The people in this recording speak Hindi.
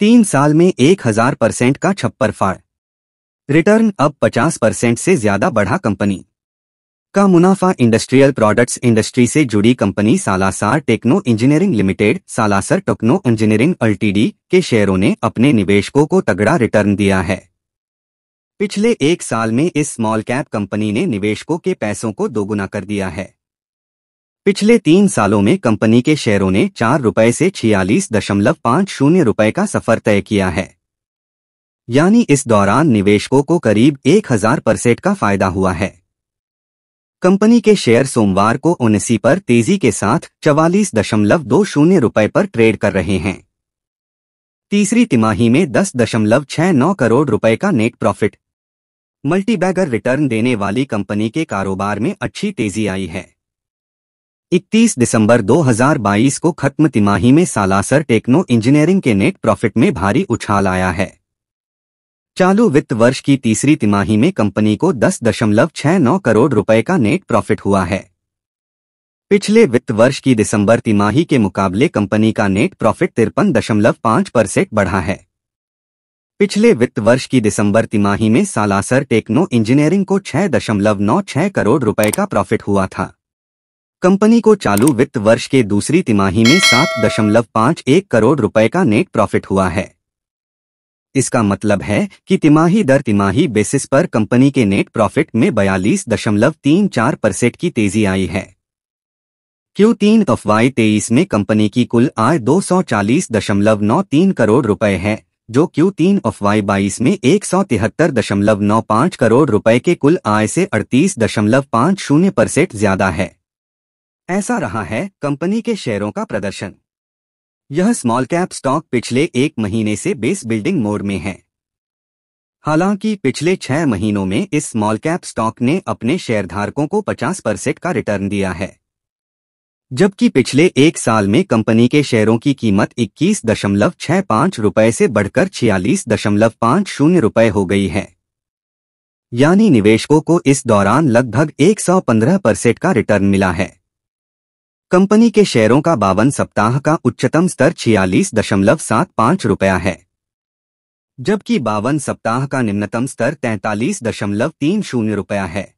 तीन साल में एक हजार परसेंट का छप्पर फाड़ रिटर्न अब 50 परसेंट से ज्यादा बढ़ा कंपनी का मुनाफा इंडस्ट्रियल प्रोडक्ट्स इंडस्ट्री से जुड़ी company Salasar techno engineering limited Salasar techno engineering LTD के शेयरों ने अपने निवेशकों को तगड़ा रिटर्न दिया है पिछले एक साल में इस स्मॉल कैप कंपनी ने निवेशकों के पैसों को दोगुना कर दिया है पिछले तीन सालों में कंपनी के शेयरों ने चार रुपए से छियालीस दशमलव पाँच शून्य रुपए का सफर तय किया है यानी इस दौरान निवेशकों को करीब एक हजार परसेंट का फायदा हुआ है कंपनी के शेयर सोमवार को उन्नीसी पर तेजी के साथ चवालीस दशमलव दो शून्य रुपए पर ट्रेड कर रहे हैं तीसरी तिमाही में दस दशमलव छह नौ करोड़ रुपए का नेट प्रॉफिट मल्टीबैगर रिटर्न देने वाली कंपनी के कारोबार में अच्छी तेजी आई है 31 दिसंबर 2022 को खत्म तिमाही में सालासर टेक्नो इंजीनियरिंग के नेट प्रॉफिट में भारी उछाल आया है चालू वित्त वर्ष की तीसरी तिमाही में कंपनी को 10.69 करोड़ रुपए का नेट प्रॉफिट हुआ है पिछले वित्त वर्ष की दिसंबर तिमाही के मुकाबले कंपनी का नेट प्रॉफिट तिरपन दशमलव पाँच परसेंट बढ़ा है पिछले वित्त वर्ष की दिसंबर तिमाही में सालासर टेक्नो इंजीनियरिंग को 6.96 करोड़ रुपए का प्रॉफिट हुआ था कंपनी को चालू वित्त वर्ष के दूसरी तिमाही में सात दशमलव पाँच एक करोड़ रुपए का नेट प्रॉफिट हुआ है इसका मतलब है कि तिमाही दर तिमाही बेसिस पर कंपनी के नेट प्रॉफिट में बयालीस दशमलव तीन चार परसेंट की तेजी आई है क्यू तीन अफवाई तेईस में कंपनी की कुल आय दो सौ चालीस दशमलव नौ तीन करोड़ रुपए है जो क्यू तीन अफवाई बाईस में एक सौ तिहत्तर दशमलव नौ पाँच करोड़ रुपए के कुल आय से अड़तीस दशमलव पाँच शून्य परसेंट ज्यादा है ऐसा रहा है कंपनी के शेयरों का प्रदर्शन यह स्मॉल कैप स्टॉक पिछले एक महीने से बेस बिल्डिंग मोड में है हालांकि पिछले छह महीनों में इस स्मॉल कैप स्टॉक ने अपने शेयरधारकों को 50 परसेंट का रिटर्न दिया है जबकि पिछले एक साल में कंपनी के शेयरों की कीमत इक्कीस दशमलव छह पांच रुपये से बढ़कर छियालीस दशमलव पांच शून्य रुपये हो गई है यानी निवेशकों को इस दौरान लगभग 115 परसेंट का रिटर्न मिला है कंपनी के शेयरों का बावन सप्ताह का उच्चतम स्तर छियालीस दशमलव सात पाँच रुपया है जबकि बावन सप्ताह का निम्नतम स्तर तैंतालीस दशमलव तीन शून्य रुपया है